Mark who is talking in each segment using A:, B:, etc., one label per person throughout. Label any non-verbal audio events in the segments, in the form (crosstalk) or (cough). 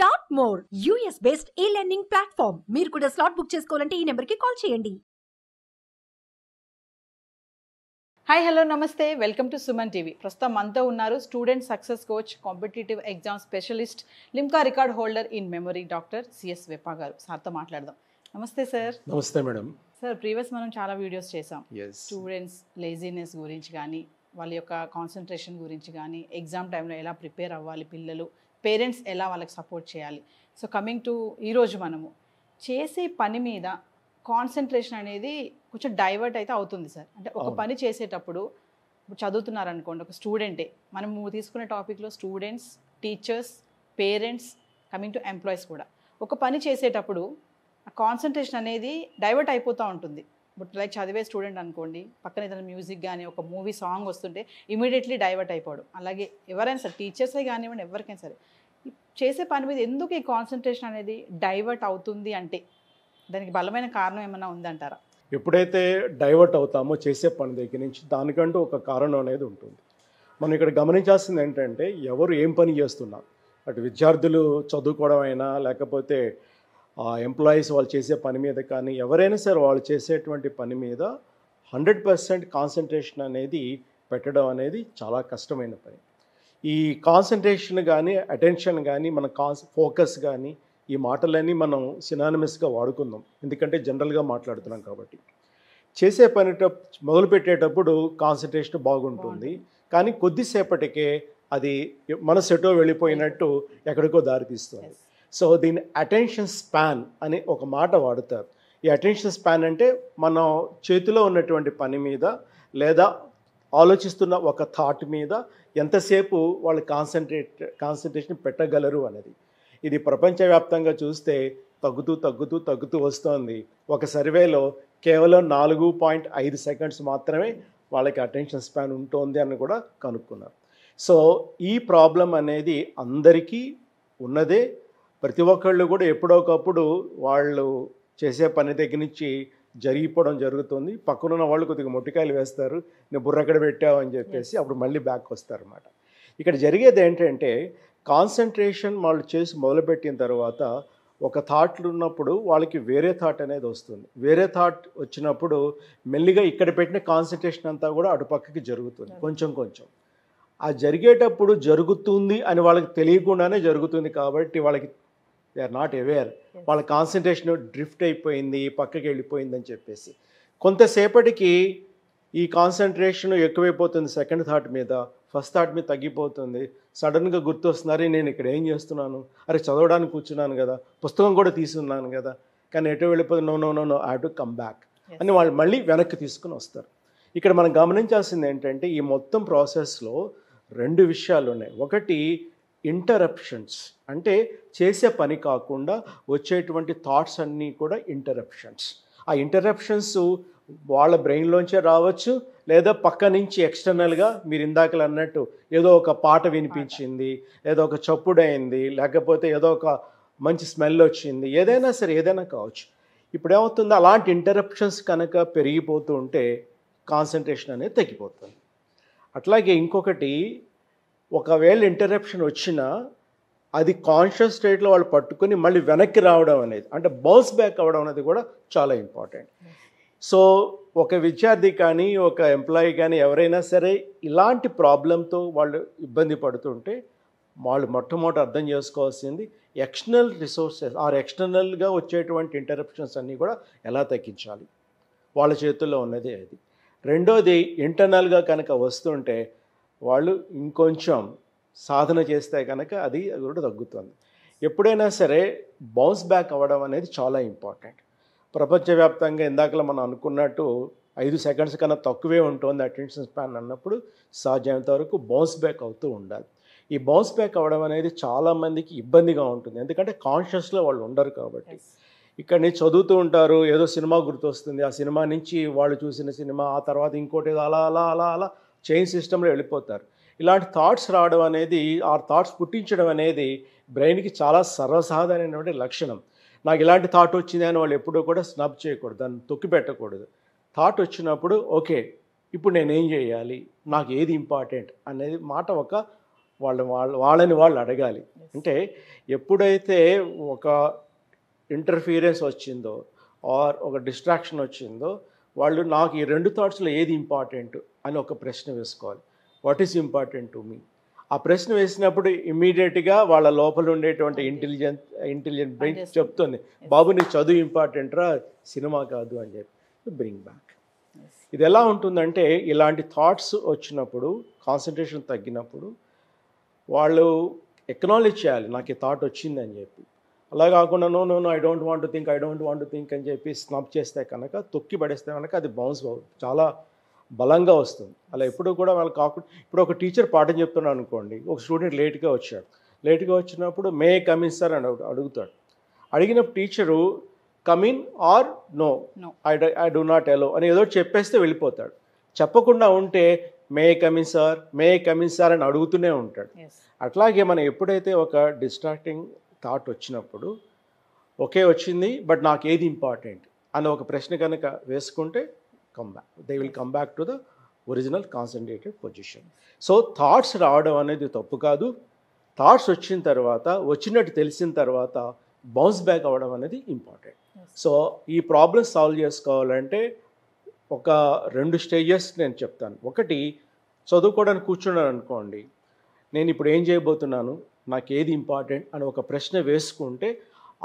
A: Top more US best ఈ learning platform మీరు కూడా స్లాట్ బుక్ చేసుకోవాలంటే ఈ నెంబర్కి కాల్ చేయండి హాయ్ హలో నమస్తే వెల్కమ్ టు సుమన్ టీవీ ప్రస్తుతం మనతో ఉన్నారు student success coach competitive exam specialist Limca record holder in memory doctor C S Vepa గారు సార్తో మాట్లాడదాం నమస్తే సార్ నమస్తే మేడం సార్ ప్రీవియస్ మనం చాలా వీడియోస్ చేసాం స్టూడెంట్స్ లేజీనెస్ గురించి కానీ వాళ్ళ యొక్క కాన్సన్ట్రేషన్ గురించి కానీ ఎగ్జామ్ టైంలో ఎలా ప్రిపేర్ అవ్వాలి పిల్లలు పేరెంట్స్ ఎలా వాళ్ళకి సపోర్ట్ చేయాలి సో కమింగ్ టు ఈరోజు మనము చేసే పని మీద కాన్సన్ట్రేషన్ అనేది కొంచెం డైవర్ట్ అయితే అవుతుంది సార్ అంటే ఒక పని చేసేటప్పుడు చదువుతున్నారు అనుకోండి ఒక స్టూడెంటే మనము తీసుకునే టాపిక్లో students teachers parents coming to employees కూడా ఒక పని చేసేటప్పుడు కాన్సన్ట్రేషన్ అనేది డైవర్ట్ అయిపోతూ ఉంటుంది ఇప్పుడు లైక్ చదివే స్టూడెంట్ అనుకోండి పక్కన ఏదైనా మ్యూజిక్ కానీ ఒక మూవీ సాంగ్ వస్తుంటే ఇమీడియట్లీ డైవర్ట్ అయిపోవడం అలాగే ఎవరైనా సరే టీచర్సే కానివ్వండి ఎవరికైనా సరే చేసే పని మీద ఎందుకు ఈ కాన్సన్ట్రేషన్ అనేది డైవర్ట్ అవుతుంది అంటే దానికి బలమైన కారణం ఏమైనా ఉందంటారా
B: ఎప్పుడైతే డైవర్ట్ అవుతామో చేసే పని దగ్గర నుంచి దానికంటూ ఒక కారణం అనేది ఉంటుంది మనం ఇక్కడ గమనించాల్సింది ఏంటంటే ఎవరు ఏం పని చేస్తున్నారు అటు విద్యార్థులు చదువుకోవడం అయినా లేకపోతే ఎంప్లాయీస్ వాళ్ళు చేసే పని మీద కానీ ఎవరైనా సరే వాళ్ళు చేసేటువంటి పని మీద హండ్రెడ్ పర్సెంట్ కాన్సన్ట్రేషన్ అనేది పెట్టడం అనేది చాలా కష్టమైన పని ఈ కాన్సన్ట్రేషన్ కానీ అటెన్షన్ కానీ మన కాన్స్ ఫోకస్ కానీ ఈ మాటలన్నీ మనం సినానమస్గా వాడుకుందాం ఎందుకంటే జనరల్గా మాట్లాడుతున్నాం కాబట్టి చేసే పనిట మొదలుపెట్టేటప్పుడు కాన్సన్ట్రేషన్ బాగుంటుంది కానీ కొద్దిసేపటికే అది మన సెటో వెళ్ళిపోయినట్టు ఎక్కడికో దారితీస్తుంది సో దీన్ని అటెన్షన్ స్పాన్ అని ఒక మాట వాడుతారు ఈ అటెన్షన్ స్పాన్ అంటే మనం చేతిలో ఉన్నటువంటి పని మీద లేదా ఆలోచిస్తున్న ఒక థాట్ మీద ఎంతసేపు వాళ్ళు కాన్సన్ట్రేట్ కాన్సన్ట్రేషన్ పెట్టగలరు అనేది ఇది ప్రపంచవ్యాప్తంగా చూస్తే తగ్గుతూ తగ్గుతూ తగ్గుతూ వస్తోంది ఒక సర్వేలో కేవలం నాలుగు పాయింట్ ఐదు సెకండ్స్ మాత్రమే వాళ్ళకి అటెన్షన్ స్పాన్ ఉంటుంది అని కూడా కనుక్కున్నారు సో ఈ ప్రాబ్లం అనేది అందరికీ ఉన్నదే ప్రతి ఒక్కళ్ళు కూడా ఒకప్పుడు వాళ్ళు చేసే పని దగ్గర నుంచి జరిగిపోవడం జరుగుతుంది పక్కన ఉన్న వాళ్ళు కొద్దిగా మొట్టికాయలు వేస్తారు నేను బుర్ర ఎక్కడ పెట్టావు అని చెప్పేసి అప్పుడు మళ్ళీ బ్యాక్ అనమాట ఇక్కడ జరిగేది ఏంటంటే కాన్సన్ట్రేషన్ వాళ్ళు చేసి మొదలుపెట్టిన తర్వాత ఒక థాట్లు ఉన్నప్పుడు వాళ్ళకి వేరే థాట్ అనేది వస్తుంది వేరే థాట్ వచ్చినప్పుడు మెల్లిగా ఇక్కడ పెట్టిన కాన్సన్ట్రేషన్ అంతా కూడా అటు పక్కకి జరుగుతుంది కొంచెం కొంచెం ఆ జరిగేటప్పుడు జరుగుతుంది అని వాళ్ళకి తెలియకుండానే జరుగుతుంది కాబట్టి వాళ్ళకి దే ఆర్ నాట్ అవేర్ వాళ్ళ కాన్సన్ట్రేషన్ డ్రిఫ్ట్ అయిపోయింది పక్కకి వెళ్ళిపోయింది అని చెప్పేసి కొంతసేపటికి ఈ కాన్సన్ట్రేషన్ ఎక్కువైపోతుంది సెకండ్ థాట్ మీద ఫస్ట్ థాట్ మీద తగ్గిపోతుంది సడన్గా గుర్తొస్తున్నారే నేను ఇక్కడ ఏం చేస్తున్నాను అరే చదవడానికి కూర్చున్నాను కదా పుస్తకం కూడా తీసుకున్నాను కదా కానీ ఎటు వెళ్ళిపోతుంది no no no no I to come back అని వాళ్ళు మళ్ళీ వెనక్కి తీసుకుని వస్తారు ఇక్కడ మనం గమనించాల్సింది ఏంటంటే ఈ మొత్తం ప్రాసెస్లో రెండు విషయాలు ఉన్నాయి ఒకటి ఇంటరప్షన్స్ అంటే చేసే పని కాకుండా వచ్చేటువంటి థాట్స్ అన్నీ కూడా ఇంటరప్షన్స్ ఆ ఇంటరప్షన్స్ వాళ్ళ బ్రెయిన్లోంచే రావచ్చు లేదా పక్క నుంచి ఎక్స్టర్నల్గా మీరు ఇందాకలు అన్నట్టు ఏదో ఒక పాట వినిపించింది ఏదో ఒక చప్పుడైంది లేకపోతే ఏదో ఒక మంచి స్మెల్ వచ్చింది ఏదైనా సరే ఏదైనా కావచ్చు ఇప్పుడు ఏమవుతుంది అలాంటి ఇంటరప్షన్స్ కనుక పెరిగిపోతూ ఉంటే కాన్సన్ట్రేషన్ అనేది తగ్గిపోతుంది అట్లాగే ఇంకొకటి ఒకవేళ ఇంటరప్షన్ వచ్చినా అది కాన్షియస్ స్టేట్లో వాళ్ళు పట్టుకొని మళ్ళీ వెనక్కి రావడం అనేది అంటే బౌన్స్ బ్యాక్ అవ్వడం అనేది కూడా చాలా ఇంపార్టెంట్ సో ఒక విద్యార్థి కానీ ఒక ఎంప్లాయీ కానీ ఎవరైనా సరే ఇలాంటి ప్రాబ్లంతో వాళ్ళు ఇబ్బంది పడుతుంటే వాళ్ళు మొట్టమొదటి అర్థం చేసుకోవాల్సింది ఎక్స్టర్నల్ రిసోర్సెస్ ఆర్ ఎక్స్టర్నల్గా వచ్చేటువంటి ఇంటరప్షన్స్ అన్నీ కూడా ఎలా తగ్గించాలి వాళ్ళ చేతుల్లో ఉన్నది అది రెండోది ఇంటర్నల్గా కనుక వస్తుంటే వాళ్ళు ఇంకొంచెం సాధన చేస్తే కనుక అది కూడా తగ్గుతుంది ఎప్పుడైనా సరే బౌన్స్ బ్యాక్ అవ్వడం అనేది చాలా ఇంపార్టెంట్ ప్రపంచవ్యాప్తంగా ఇందాకలా మనం అనుకున్నట్టు ఐదు సెకండ్స్ కన్నా తక్కువే ఉంటుంది అటెన్షన్ స్పాన్ అన్నప్పుడు సాధ్యమైనంత వరకు బౌన్స్ బ్యాక్ అవుతూ ఉండాలి ఈ బౌన్స్ బ్యాక్ అవ్వడం అనేది చాలామందికి ఇబ్బందిగా ఉంటుంది ఎందుకంటే కాన్షియస్లో వాళ్ళు ఉండరు కాబట్టి ఇక్కడ నుంచి చదువుతూ ఉంటారు ఏదో సినిమా గుర్తొస్తుంది ఆ సినిమా నుంచి వాళ్ళు చూసిన సినిమా ఆ తర్వాత ఇంకోటి అలా అలా అలా అలా చైన్ సిస్టంలో వెళ్ళిపోతారు ఇలాంటి థాట్స్ రావడం అనేది ఆ థాట్స్ పుట్టించడం అనేది బ్రెయిన్కి చాలా సర్వసాధారణమైనటువంటి లక్షణం నాకు ఇలాంటి థాట్ వచ్చింది అని వాళ్ళు ఎప్పుడూ కూడా స్నబ్ చేయకూడదు దాన్ని తొక్కి పెట్టకూడదు థాట్ వచ్చినప్పుడు ఓకే ఇప్పుడు నేనేం చేయాలి నాకు ఏది ఇంపార్టెంట్ అనేది మాట ఒక వాళ్ళ వాళ్ళ వాళ్ళని వాళ్ళు అడగాలి అంటే ఎప్పుడైతే ఒక ఇంటర్ఫీరెన్స్ వచ్చిందో ఆర్ ఒక డిస్ట్రాక్షన్ వచ్చిందో వాళ్ళు నాకు ఈ రెండు థాట్స్లో ఏది ఇంపార్టెంట్ అని ఒక ప్రశ్న వేసుకోవాలి what is important to me ఆ ప్రశ్న వేసినప్పుడు ఇమ్మీడియట్గా వాళ్ళ లోపల ఉండేటువంటి ఇంటెలిజెంట్ ఇంటెలిజెంట్ బ్రెయిన్ చెప్తుంది బాబు నీ చదువు ఇంపార్టెంట్ రా సినిమా కాదు అని చెప్పి బ్రింగ్ బ్యాక్ ఇది ఎలా ఉంటుందంటే ఇలాంటి థాట్స్ వచ్చినప్పుడు కాన్సన్ట్రేషన్ తగ్గినప్పుడు వాళ్ళు ఎక్నాలెజ్ చేయాలి నాకు ఈ థాట్ వచ్చింది అని చెప్పి అలా కాకుండా no no no I don't want think I don't want think అని చెప్పి స్నాప్ చేస్తే కనుక తొక్కి పడేస్తే కనుక అది బౌన్స్ చాలా బలంగా వస్తుంది అలా ఎప్పుడు కూడా వాళ్ళు కాకుండా ఇప్పుడు ఒక టీచర్ పాఠం చెప్తున్నాడు అనుకోండి ఒక స్టూడెంట్ లేట్గా వచ్చాడు లేట్గా వచ్చినప్పుడు మే కమిన్ సార్ అని అడుగుతాడు అడిగినప్పుడు teacher come in or no I I do not allow అని ఏదో చెప్పేస్తే వెళ్ళిపోతాడు చెప్పకుండా ఉంటే may come in sir may come in sir అని అడుగుతూనే ఉంటాడు అట్లాగే మనం ఎప్పుడైతే ఒక డిస్ట్రాక్టింగ్ థాట్ వచ్చినప్పుడు ఒకే వచ్చింది బట్ నాకు ఏది ఇంపార్టెంట్ అని ఒక ప్రశ్న కనుక వేసుకుంటే come back they will come back to the original concentrated position so thoughts రావడం అనేది తప్పు కాదు థాట్స్ వచ్చిన తర్వాత వచ్చినట్టు తెలిసిన తర్వాత బౌన్స్ బ్యాక్ అవ్వడం అనేది ఇంపార్టెంట్ సో ఈ ప్రాబ్లమ్స్ సాల్వ్ చేసుకోవాలంటే ఒక రెండు స్టేజెస్ నేను చెప్తాను ఒకటి చదువుకోవడానికి కూర్చున్నాను అనుకోండి నేను ఇప్పుడు ఏం చేయబోతున్నాను నాకు ఏది ఇంపార్టెంట్ అని ఒక ప్రశ్న వేసుకుంటే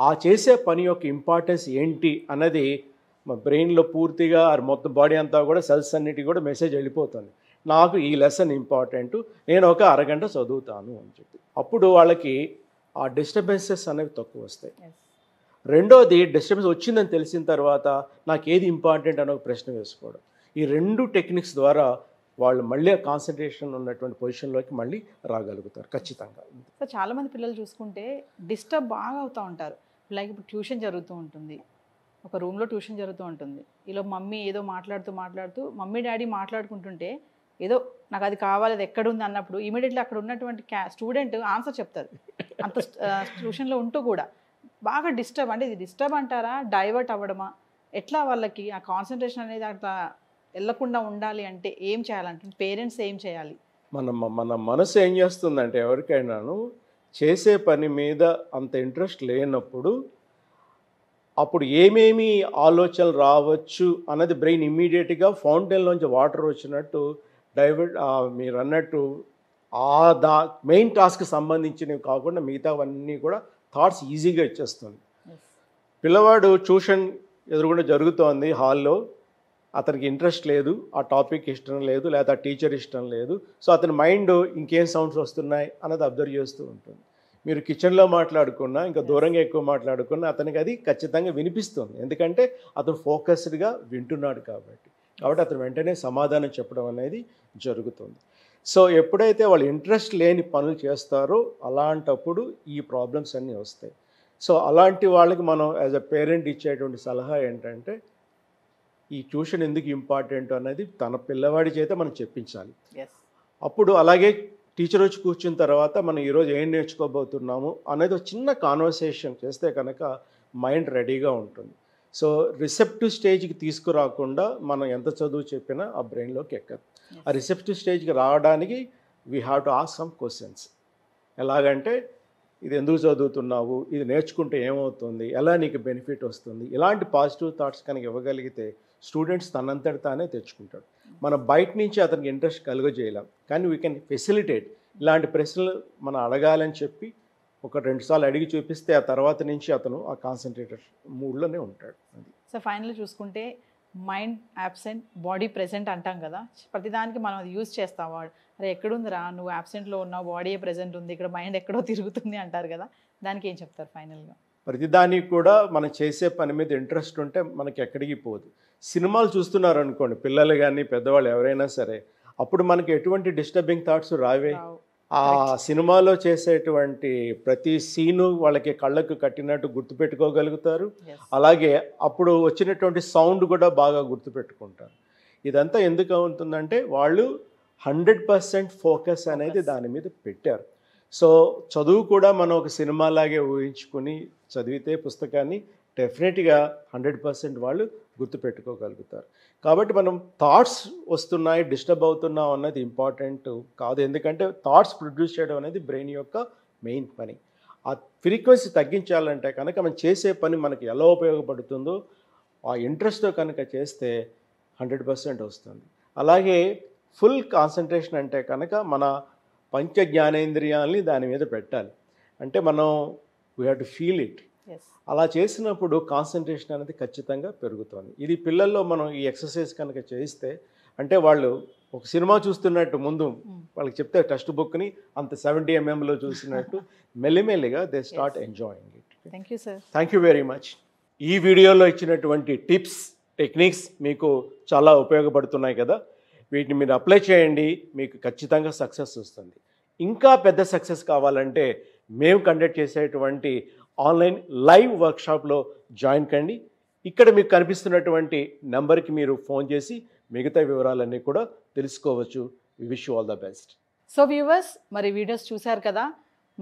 B: ఆ చేసే పని యొక్క ఇంపార్టెన్స్ ఏంటి అన్నది మా బ్రెయిన్లో పూర్తిగా మొత్తం బాడీ అంతా కూడా సెల్స్ అన్నిటి కూడా మెసేజ్ వెళ్ళిపోతుంది నాకు ఈ లెసన్ ఇంపార్టెంట్ నేను ఒక అరగంట చదువుతాను అని చెప్పి అప్పుడు వాళ్ళకి ఆ డిస్టర్బెన్సెస్ అనేవి తక్కువ వస్తాయి రెండోది డిస్టర్బెన్స్ వచ్చిందని తెలిసిన తర్వాత నాకు ఏది ఇంపార్టెంట్ అని ఒక ప్రశ్న వేసుకోవడం ఈ రెండు టెక్నిక్స్ ద్వారా వాళ్ళు మళ్ళీ కాన్సన్ట్రేషన్ ఉన్నటువంటి పొజిషన్లోకి మళ్ళీ రాగలుగుతారు ఖచ్చితంగా
A: చాలామంది పిల్లలు చూసుకుంటే డిస్టర్బ్ బాగా అవుతూ ఉంటారు లైక్ ఇప్పుడు ట్యూషన్ జరుగుతూ ఉంటుంది ఒక రూమ్లో ట్యూషన్ జరుగుతూ ఉంటుంది ఇలా మమ్మీ ఏదో మాట్లాడుతూ మాట్లాడుతూ మమ్మీ డాడీ మాట్లాడుకుంటుంటే ఏదో నాకు అది కావాలి అది ఎక్కడుంది అన్నప్పుడు ఇమీడియట్లీ అక్కడ ఉన్నటువంటి స్టూడెంట్ ఆన్సర్ చెప్తారు అంత ట్యూషన్లో ఉంటూ కూడా బాగా డిస్టర్బ్ అంటే ఇది డిస్టర్బ్ అంటారా డైవర్ట్ అవ్వడమా ఎట్లా వాళ్ళకి ఆ కాన్సన్ట్రేషన్ అనేది అట్లా వెళ్లకుండా ఉండాలి అంటే ఏం చేయాలంటే పేరెంట్స్ ఏం చేయాలి
B: మన మన మనసు ఏం చేస్తుందంటే ఎవరికైనాను చేసే పని మీద అంత ఇంట్రెస్ట్ లేనప్పుడు అప్పుడు ఏమేమి ఆలోచనలు రావచ్చు అన్నది బ్రెయిన్ ఇమ్మీడియట్గా ఫౌంటైన్లోంచి వాటర్ వచ్చినట్టు డైవర్ట్ మీరు అన్నట్టు ఆ దా మెయిన్ టాస్క్ సంబంధించినవి కాకుండా మిగతావన్నీ కూడా థాట్స్ ఈజీగా ఇచ్చేస్తుంది పిల్లవాడు ట్యూషన్ ఎదురుగుండా జరుగుతోంది హాల్లో అతనికి ఇంట్రెస్ట్ లేదు ఆ టాపిక్ ఇష్టం లేదు లేదా టీచర్ ఇష్టం లేదు సో అతని మైండ్ ఇంకేం సౌండ్స్ వస్తున్నాయి అన్నది అబ్జర్వ్ చేస్తూ ఉంటుంది మీరు కిచెన్లో మాట్లాడుకున్నా ఇంకా దూరంగా ఎక్కువ మాట్లాడుకున్నా అతనికి అది ఖచ్చితంగా వినిపిస్తుంది ఎందుకంటే అతను ఫోకస్డ్గా వింటున్నాడు కాబట్టి కాబట్టి అతను వెంటనే సమాధానం చెప్పడం అనేది జరుగుతుంది సో ఎప్పుడైతే వాళ్ళు ఇంట్రెస్ట్ లేని పనులు చేస్తారో అలాంటప్పుడు ఈ ప్రాబ్లమ్స్ అన్నీ వస్తాయి సో అలాంటి వాళ్ళకి మనం యాజ్ అ పేరెంట్ ఇచ్చేటువంటి సలహా ఏంటంటే ఈ ట్యూషన్ ఎందుకు ఇంపార్టెంట్ అనేది తన పిల్లవాడి చేత మనం చెప్పించాలి అప్పుడు అలాగే టీచర్ వచ్చి కూర్చున్న తర్వాత మనం ఈరోజు ఏం నేర్చుకోబోతున్నాము అనేది ఒక చిన్న కాన్వర్సేషన్ చేస్తే కనుక మైండ్ రెడీగా ఉంటుంది సో రిసెప్టివ్ స్టేజ్కి తీసుకురాకుండా మనం ఎంత చదువు చెప్పినా ఆ బ్రెయిన్లోకి ఎక్కదు ఆ రిసెప్టివ్ స్టేజ్కి రావడానికి we have to ask some questions ఎలాగంటే ఇది ఎందుకు చదువుతున్నావు ఇది నేర్చుకుంటే ఏమవుతుంది ఎలా నీకు బెనిఫిట్ వస్తుంది ఇలాంటి పాజిటివ్ థాట్స్ కనుక ఇవ్వగలిగితే స్టూడెంట్స్ తనంతటి తానే తెచ్చుకుంటాడు మనం బయట నుంచి అతనికి ఇంట్రెస్ట్ కలుగజేయలేం కానీ వీ కెన్ ఫెసిలిటేట్ ఇలాంటి ప్రశ్నలు మనం అడగాలని చెప్పి ఒక రెండు సార్లు అడిగి చూపిస్తే ఆ తర్వాత నుంచి అతను ఆ కాన్సన్ట్రేటర్ మూడ్లోనే ఉంటాడు
A: సో ఫైనల్ చూసుకుంటే మైండ్ యాబ్సెంట్ బాడీ ప్రెసెంట్ అంటాం కదా ప్రతిదానికి మనం అది యూజ్ చేస్తాం వాడు అరే ఎక్కడుందిరా నువ్వు యాబ్సెంట్లో ఉన్నావు బాడీ ప్రెసెంట్ ఉంది ఇక్కడ మైండ్ ఎక్కడో తిరుగుతుంది అంటారు కదా దానికి ఏం చెప్తారు ఫైనల్గా
B: ప్రతిదానికి కూడా మనం చేసే పని మీద ఇంట్రెస్ట్ ఉంటే మనకి ఎక్కడికి పోదు సినిమాలు చూస్తున్నారు అనుకోండి పిల్లలు కానీ పెద్దవాళ్ళు ఎవరైనా సరే అప్పుడు మనకి ఎటువంటి డిస్టర్బింగ్ థాట్స్ రావే ఆ సినిమాలో చేసేటువంటి ప్రతి సీను వాళ్ళకి కళ్ళకు కట్టినట్టు గుర్తుపెట్టుకోగలుగుతారు అలాగే అప్పుడు వచ్చినటువంటి సౌండ్ కూడా బాగా గుర్తుపెట్టుకుంటారు ఇదంతా ఎందుకు అవుతుందంటే వాళ్ళు హండ్రెడ్ పర్సెంట్ ఫోకస్ అనేది దాని మీద పెట్టారు సో చదువు కూడా మనం ఒక సినిమాలాగే ఊహించుకుని చదివితే పుస్తకాన్ని డెఫినెట్గా హండ్రెడ్ పర్సెంట్ వాళ్ళు గుర్తుపెట్టుకోగలుగుతారు కాబట్టి మనం థాట్స్ వస్తున్నాయి డిస్టర్బ్ అవుతున్నాం అన్నది ఇంపార్టెంట్ కాదు ఎందుకంటే థాట్స్ ప్రొడ్యూస్ చేయడం అనేది బ్రెయిన్ యొక్క మెయిన్ పని ఆ ఫ్రీక్వెన్సీ తగ్గించాలంటే కనుక మనం చేసే పని మనకి ఎలా ఉపయోగపడుతుందో ఆ ఇంట్రెస్ట్తో కనుక చేస్తే హండ్రెడ్ పర్సెంట్ వస్తుంది అలాగే ఫుల్ కాన్సన్ట్రేషన్ అంటే కనుక మన పంచ జ్ఞానేంద్రియాలని దాని మీద పెట్టాలి అంటే మనం we have to feel it అలా చేసినప్పుడు కాన్సన్ట్రేషన్ అనేది ఖచ్చితంగా పెరుగుతుంది ఇది పిల్లల్లో మనం ఈ ఎక్సర్సైజ్ కనుక చేయిస్తే అంటే వాళ్ళు ఒక సినిమా చూస్తున్నట్టు ముందు hmm. వాళ్ళకి చెప్తే టెక్స్ట్ బుక్ని అంత సెవెంటీ ఎంఎంలో చూసినట్టు (laughs) మెల్లిమెల్లిగా they start enjoying it thank you sir thank you very much ఈ వీడియోలో ఇచ్చినటువంటి టిప్స్ టెక్నిక్స్ మీకు చాలా ఉపయోగపడుతున్నాయి కదా వీటిని మీరు అప్లై చేయండి మీకు ఖచ్చితంగా సక్సెస్ వస్తుంది ఇంకా పెద్ద సక్సెస్ కావాలంటే మేము కండక్ట్ చేసేటువంటి ఆన్లైన్ లైవ్ వర్క్షాప్లో జాయిన్ కండి ఇక్కడ మీకు కనిపిస్తున్నటువంటి నెంబర్కి మీరు ఫోన్ చేసి మిగతా వివరాలన్నీ కూడా తెలుసుకోవచ్చు wish you all the best
A: so viewers మరి వీడియోస్ చూశారు కదా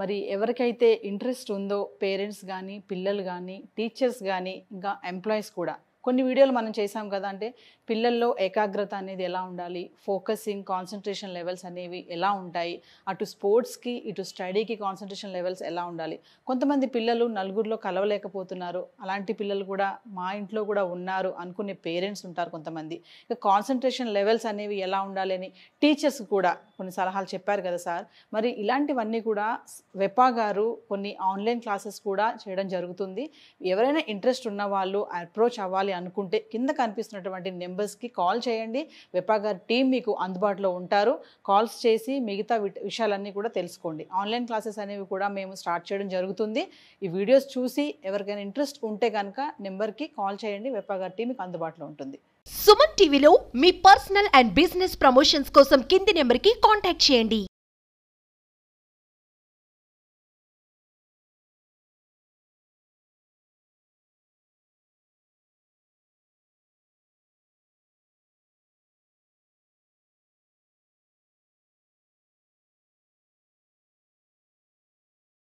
A: మరి ఎవరికైతే ఇంట్రెస్ట్ ఉందో పేరెంట్స్ కానీ పిల్లలు కానీ టీచర్స్ కానీ ఇంకా ఎంప్లాయీస్ కూడా కొన్ని వీడియోలు మనం చేసాం కదా అంటే పిల్లల్లో ఏకాగ్రత అనేది ఎలా ఉండాలి ఫోకసింగ్ కాన్సన్ట్రేషన్ లెవెల్స్ అనేవి ఎలా ఉంటాయి అటు స్పోర్ట్స్కి ఇటు స్టడీకి కాన్సన్ట్రేషన్ లెవెల్స్ ఎలా ఉండాలి కొంతమంది పిల్లలు నలుగురిలో కలవలేకపోతున్నారు అలాంటి పిల్లలు కూడా మా ఇంట్లో కూడా ఉన్నారు అనుకునే పేరెంట్స్ ఉంటారు కొంతమంది ఇక కాన్సన్ట్రేషన్ లెవెల్స్ అనేవి ఎలా ఉండాలి అని టీచర్స్ కూడా కొన్ని సలహాలు చెప్పారు కదా సార్ మరి ఇలాంటివన్నీ కూడా వెపా గారు కొన్ని ఆన్లైన్ క్లాసెస్ కూడా చేయడం జరుగుతుంది ఎవరైనా ఇంట్రెస్ట్ ఉన్న వాళ్ళు అప్రోచ్ అవ్వాలి అనుకుంటే కింద కనిపిస్తున్నటువంటి నెంబర్స్కి కాల్ చేయండి విపా గారి టీం మీకు అందుబాటులో ఉంటారు కాల్స్ చేసి మిగతా విషయాలన్నీ కూడా తెలుసుకోండి ఆన్లైన్ క్లాసెస్ అనేవి కూడా మేము స్టార్ట్ చేయడం జరుగుతుంది ఈ వీడియోస్ చూసి ఎవరికైనా ఇంట్రెస్ట్ ఉంటే కనుక నెంబర్కి కాల్ చేయండి విపా గారి టీం మీకు అందుబాటులో ఉంటుంది సుమన్ టీవీలో మీ పర్సనల్ అండ్ బిజినెస్ ప్రమోషన్స్ కోసం కింది నెంబర్కి కాంటాక్ట్ చేయండి